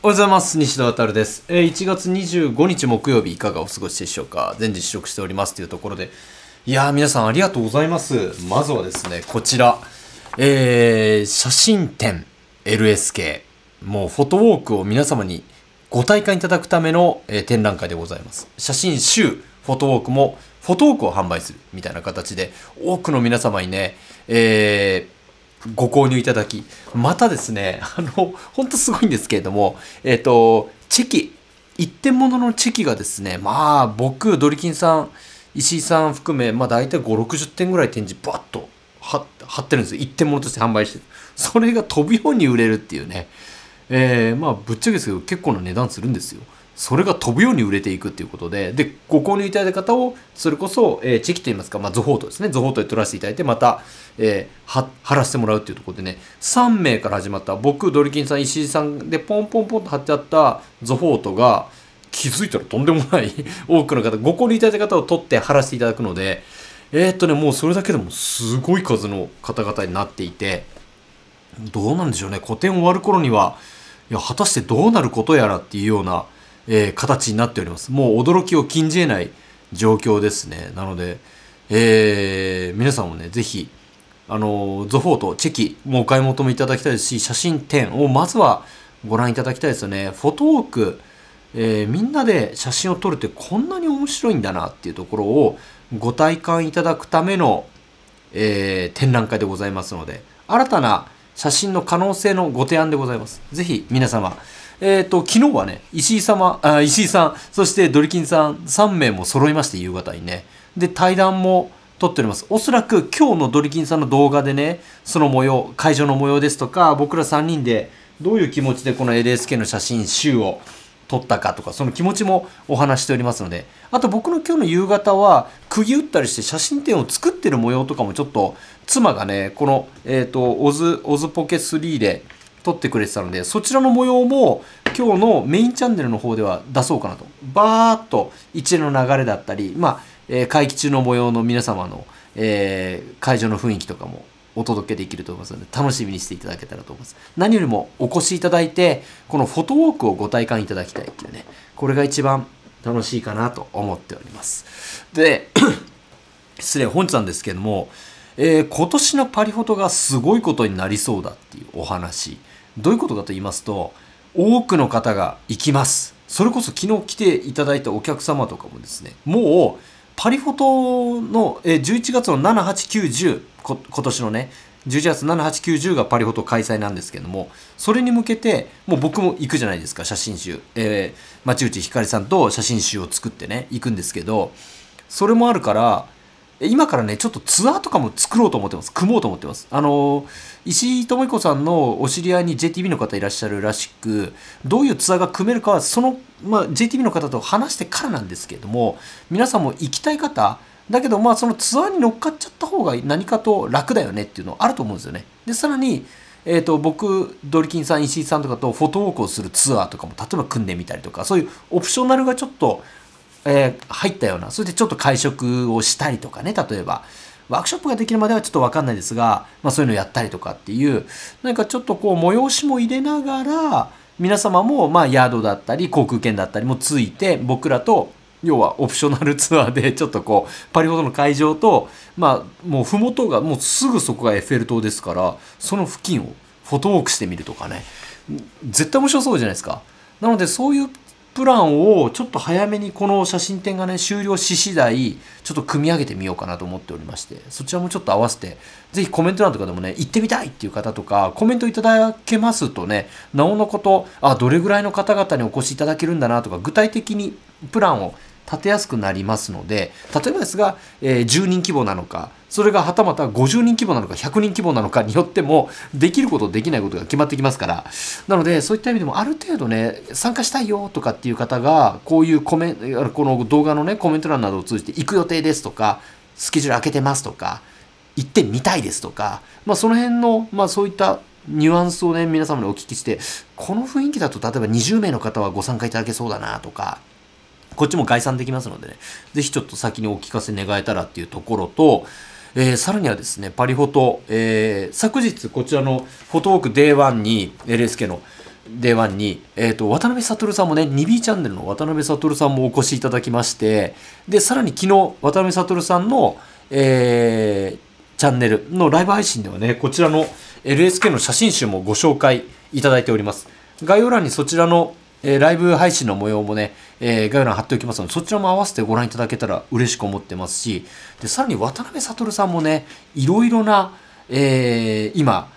おはようございます。西田渉です。えー、1月25日木曜日、いかがお過ごしでしょうか。全日試食しておりますというところで、いやー、皆さんありがとうございます。まずはですね、こちら、えー、写真展 LSK、もうフォトウォークを皆様にご体感いただくための、えー、展覧会でございます。写真集、フォトウォークも、フォトウォークを販売するみたいな形で、多くの皆様にね、えー、ご購入いただき、またですね、あの、ほんとすごいんですけれども、えっ、ー、と、チェキ、一点物のチェキがですね、まあ、僕、ドリキンさん、石井さん含め、まあ、大体5、60点ぐらい展示、バッと貼ってるんですよ。一点物として販売してそれが飛ぶように売れるっていうね。えー、まあ、ぶっちゃけですけど、結構な値段するんですよ。それが飛ぶように売れていくっていうことで、で、ご購入いただいた方を、それこそ、えー、チェキといいますか、まあ、ゾホートですね、ゾホートで取らせていただいて、また、えー、は、貼らせてもらうっていうところでね、3名から始まった、僕、ドリキンさん、石井さんで、ポンポンポンと貼ってあったゾホートが、気づいたらとんでもない 多くの方、ご購入いただいた方を取って貼らせていただくので、えー、っとね、もうそれだけでもすごい数の方々になっていて、どうなんでしょうね、個展終わる頃には、いや、果たしてどうなることやらっていうような、えー、形になっております。もう驚きを禁じ得ない状況ですね。なので、えー、皆さんもね、ぜひ、あの、ゾフォート、チェキもお買い求めいただきたいですし、写真展をまずはご覧いただきたいですよね。フォトウォーク、えー、みんなで写真を撮るってこんなに面白いんだなっていうところをご体感いただくための、えー、展覧会でございますので、新たな写真の可能性のご提案でございます。ぜひ皆様、えっ、ー、と、昨日はね、石井様、あ石井さん、そしてドリキンさん3名も揃いまして、夕方にね。で、対談も撮っております。おそらく今日のドリキンさんの動画でね、その模様、会場の模様ですとか、僕ら3人でどういう気持ちでこの LSK の写真集を撮ったかとか、その気持ちもお話しておりますので、あと僕の今日の夕方は、釘打ったりして写真展を作ってる模様とかもちょっと、妻がね、この、えっ、ー、と、オズ、オズポケ3で、撮ってくれてたので、そちらの模様も今日のメインチャンネルの方では出そうかなと。バーっと一連の流れだったり、まあ、えー、会期中の模様の皆様の、えー、会場の雰囲気とかもお届けできると思いますので、楽しみにしていただけたらと思います。何よりもお越しいただいて、このフォトウォークをご体感いただきたいっていうね、これが一番楽しいかなと思っております。で、失礼、本日なんですけども、えー、今年のパリフォトがすごいことになりそうだっていうお話どういうことかと言いますと、多くの方が行きます。それこそ昨日来ていただいたお客様とかもですね、もうパリフォトの11月の7、8、9、10、今年のね、11月7、8、9、10がパリフォト開催なんですけども、それに向けて、もう僕も行くじゃないですか、写真集。えー、町内ひかりさんと写真集を作ってね、行くんですけど、それもあるから、今からね、ちょっとツアーとかも作ろうと思ってます。組もうと思ってます。あの、石井智彦さんのお知り合いに JTB の方いらっしゃるらしく、どういうツアーが組めるかは、その、まあ、JTB の方と話してからなんですけれども、皆さんも行きたい方、だけど、まあ、そのツアーに乗っかっちゃった方が何かと楽だよねっていうのあると思うんですよね。で、さらに、えーと、と僕ドリキンさん石井さんとかとフォトウォークをするツアーとかも例えば組んでみたりとかそういうオプショナルがちょっとえー、入ったような、それでちょっと会食をしたりとかね、例えば。ワークショップができるまではちょっとわかんないですが、まあそういうのやったりとかっていう、なんかちょっとこう催しも入れながら、皆様もまあ宿だったり航空券だったりもついて、僕らと要はオプショナルツアーで ちょっとこうパリほどの会場とまあもう麓がもうすぐそこがエッフェル塔ですからその付近をフォトウォークしてみるとかね絶対面白そうじゃないですかなのでそういうプランをちょっと早めにこの写真展がね終了し次第ちょっと組み上げてみようかなと思っておりましてそちらもちょっと合わせて是非コメント欄とかでもね行ってみたいっていう方とかコメントいただけますとねなおのことあどれぐらいの方々にお越しいただけるんだなとか具体的にプランを立てやすくなりますので例えばですが、えー、10人規模なのかそれがはたまた50人規模なのか100人規模なのかによってもできることできないことが決まってきますからなのでそういった意味でもある程度ね参加したいよとかっていう方がこういうコメンこの動画のねコメント欄などを通じて行く予定ですとかスケジュール開けてますとか行ってみたいですとか、まあ、その辺の、まあ、そういったニュアンスをね皆様にお聞きしてこの雰囲気だと例えば20名の方はご参加いただけそうだなとかこっちも概算できますのでね、ぜひちょっと先にお聞かせ願えたらっていうところと、えー、さらにはですね、パリフォト、えー、昨日こちらのフォトウォーク Day1 に、LSK の Day1 に、えっ、ー、と、渡辺悟さんもね、2B チャンネルの渡辺悟さんもお越しいただきまして、で、さらに昨日、渡辺悟さんの、えー、チャンネルのライブ配信ではね、こちらの LSK の写真集もご紹介いただいております。概要欄にそちらのえライブ配信の模様もね、えー、概要欄貼っておきますので、そちらも合わせてご覧いただけたら嬉しく思ってますし、で、さらに渡辺悟さんもね、いろいろな、えー、今、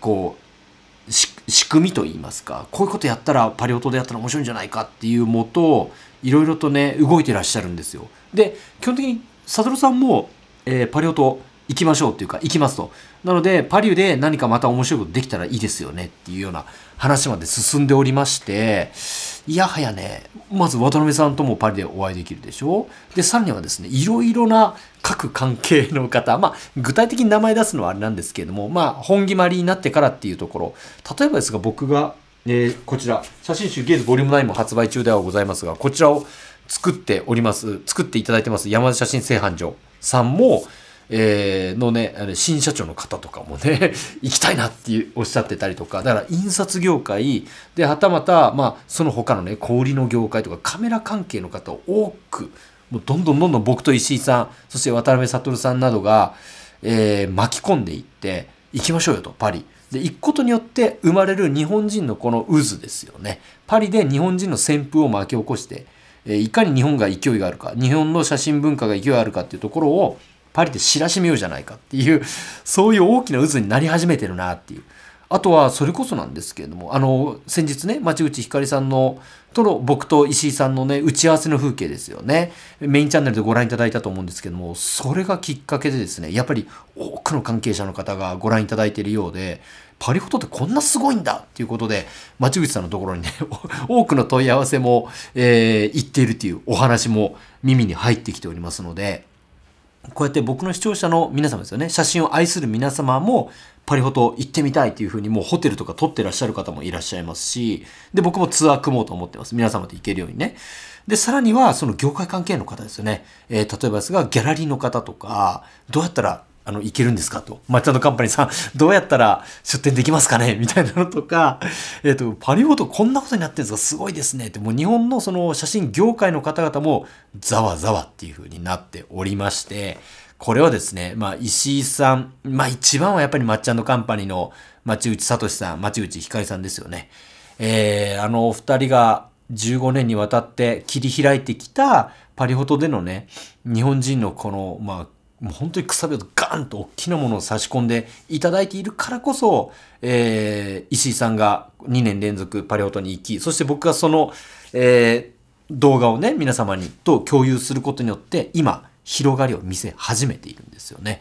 こう、仕組みといいますか、こういうことやったらパリオトでやったら面白いんじゃないかっていうもとを、いろいろとね、動いてらっしゃるんですよ。で、基本的に悟さんも、えー、パリオト、行きましょうっていうか、行きますと。なので、パリュで何かまた面白いことできたらいいですよねっていうような話まで進んでおりまして、いやはやね、まず渡辺さんともパリでお会いできるでしょで、さらにはですね、いろいろな各関係の方、まあ、具体的に名前出すのはあれなんですけれども、まあ、本決まりになってからっていうところ、例えばですが、僕が、えー、こちら、写真集ゲーズボリューム9も発売中ではございますが、こちらを作っております、作っていただいてます、山田写真製版所さんも、えー、のね、新社長の方とかもね、行きたいなっておっしゃってたりとか、だから印刷業界で、はたまた、まあ、その他のね、小売りの業界とかカメラ関係の方を多く、もうどんどんどんどん僕と石井さん、そして渡辺悟さんなどが、えー、巻き込んでいって、行きましょうよと、パリ。で、行くことによって生まれる日本人のこの渦ですよね。パリで日本人の旋風を巻き起こして、えー、いかに日本が勢いがあるか、日本の写真文化が勢いがあるかっていうところを、パリで知らしめようじゃないかっていう、そういう大きな渦になり始めてるなっていう。あとはそれこそなんですけれども、あの、先日ね、町口ひかりさんの、との僕と石井さんのね、打ち合わせの風景ですよね。メインチャンネルでご覧いただいたと思うんですけども、それがきっかけでですね、やっぱり多くの関係者の方がご覧いただいているようで、パリフォトってこんなすごいんだっていうことで、町口さんのところにね、多くの問い合わせも、えー、言っているというお話も耳に入ってきておりますので、こうやって僕の視聴者の皆様ですよね、写真を愛する皆様も、パリホト行ってみたいっていう風にもうホテルとか撮ってらっしゃる方もいらっしゃいますし、で、僕もツアー組もうと思ってます。皆様と行けるようにね。で、さらには、その業界関係の方ですよね。えー、例えばですが、ギャラリーの方とか、どうやったらあの、いけるんですかと。抹茶のカンパニーさん、どうやったら出店できますかね みたいなのとか、えっ、ー、と、パリォトこんなことになってるんですかすごいですねって、もう日本のその写真業界の方々も、ざわざわっていう風になっておりまして、これはですね、まあ、石井さん、まあ一番はやっぱり抹茶のカンパニーの町内聡さん、町内ひかりさんですよね。えー、あのお二人が15年にわたって切り開いてきたパリォトでのね、日本人のこの、まあ、もう本当にくさびをガンと大きなものを差し込んでいただいているからこそ、えー、石井さんが2年連続パレオトに行き、そして僕がその、えー、動画をね、皆様にと共有することによって、今、広がりを見せ始めているんですよね。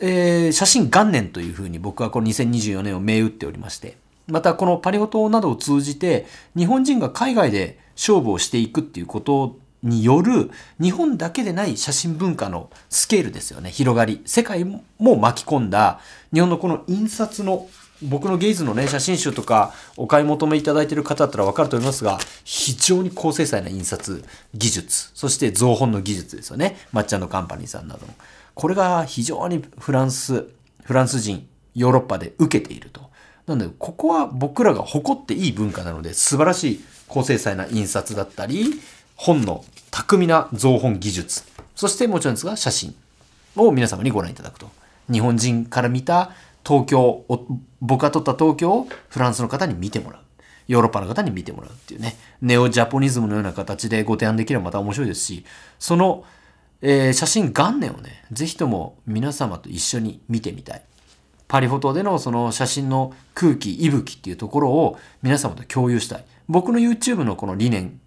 えー、写真元年というふうに僕はこの2024年を銘打っておりまして、またこのパレオ島などを通じて日本人が海外で勝負をしていくっていうことによる日本だけでない写真文化のスケールですよね広がり世界も巻き込んだ日本のこの印刷の僕のゲイズのね写真集とかお買い求めいただいている方だったら分かると思いますが非常に高精細な印刷技術そして造本の技術ですよね抹茶のカンパニーさんなどのこれが非常にフランスフランス人ヨーロッパで受けているとなのでここは僕らが誇っていい文化なので素晴らしい高精細な印刷だったり本の巧みな造本技術、そしてもちろんですが写真を皆様にご覧いただくと。日本人から見た東京を、僕が撮った東京をフランスの方に見てもらう。ヨーロッパの方に見てもらうっていうね、ネオジャポニズムのような形でご提案できればまた面白いですし、その、えー、写真元年をね、是非とも皆様と一緒に見てみたい。パリフォトでのその写真の空気、息吹っていうところを皆様と共有したい。僕の YouTube のこの理念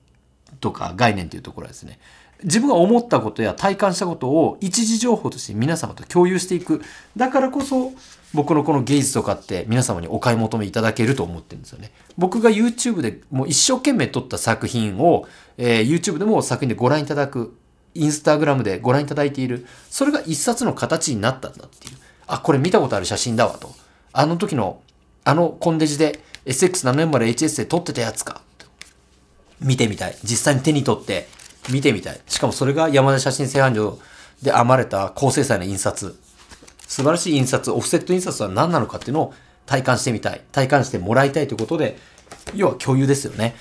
とか概念というところですね自分が思ったことや体感したことを一時情報として皆様と共有していくだからこそ僕のこの芸術とかって皆様にお買い求めいただけると思ってるんですよね僕が YouTube でもう一生懸命撮った作品を、えー、YouTube でも作品でご覧いただくインスタグラムでご覧いただいているそれが一冊の形になったんだっていうあこれ見たことある写真だわとあの時のあのコンデジで SX7 年丸 HS で撮ってたやつか見てみたい。実際に手に取って見てみたい。しかもそれが山田写真製版所で編まれた高精細な印刷。素晴らしい印刷、オフセット印刷は何なのかっていうのを体感してみたい。体感してもらいたいということで、要は共有ですよね。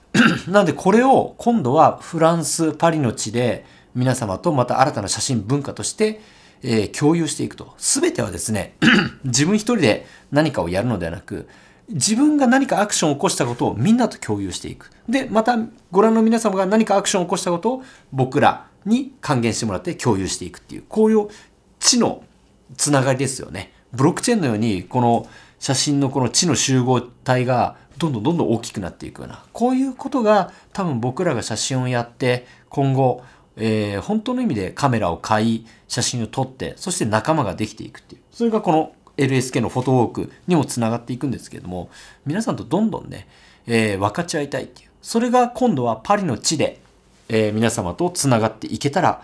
なのでこれを今度はフランス、パリの地で皆様とまた新たな写真文化として、えー、共有していくと。すべてはですね 自分一人で何かをやるのではなく、自分が何かアクションを起こしたことをみんなと共有していく。で、またご覧の皆様が何かアクションを起こしたことを僕らに還元してもらって共有していくっていう、こういう知のつながりですよね。ブロックチェーンのように、この写真のこの知の集合体がどんどんどんどん大きくなっていくような、こういうことが多分僕らが写真をやって、今後、えー、本当の意味でカメラを買い、写真を撮って、そして仲間ができていくっていう。それがこの LSK のフォトウォークにもつながっていくんですけれども、皆さんとどんどんね、えー、分かち合いたいっていう。それが今度はパリの地で、えー、皆様とつながっていけたら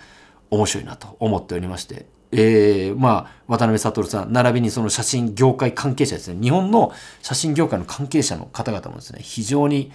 面白いなと思っておりまして、えー、まあ、渡辺悟さん、並びにその写真業界関係者ですね、日本の写真業界の関係者の方々もですね、非常に、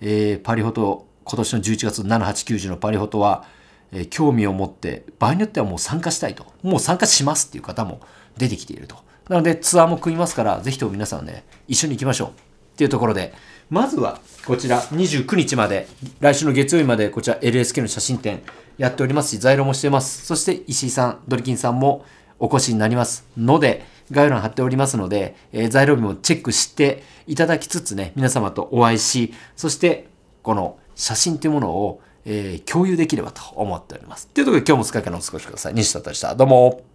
えー、パリォト、今年の11月7、8、9、0のパリォトは、えー、興味を持って、場合によってはもう参加したいと、もう参加しますっていう方も出てきていると。なのでツアーも組みますから、ぜひとも皆さんね、一緒に行きましょう。っていうところで、まずはこちら29日まで、来週の月曜日までこちら LSK の写真展やっておりますし、在庫もしてます。そして石井さん、ドリキンさんもお越しになりますので、概要欄貼っておりますので、えー、材料日もチェックしていただきつつね、皆様とお会いし、そしてこの写真というものを、えー、共有できればと思っております。ということで今日もスカイカのお過ごしください。西田でした。どうも。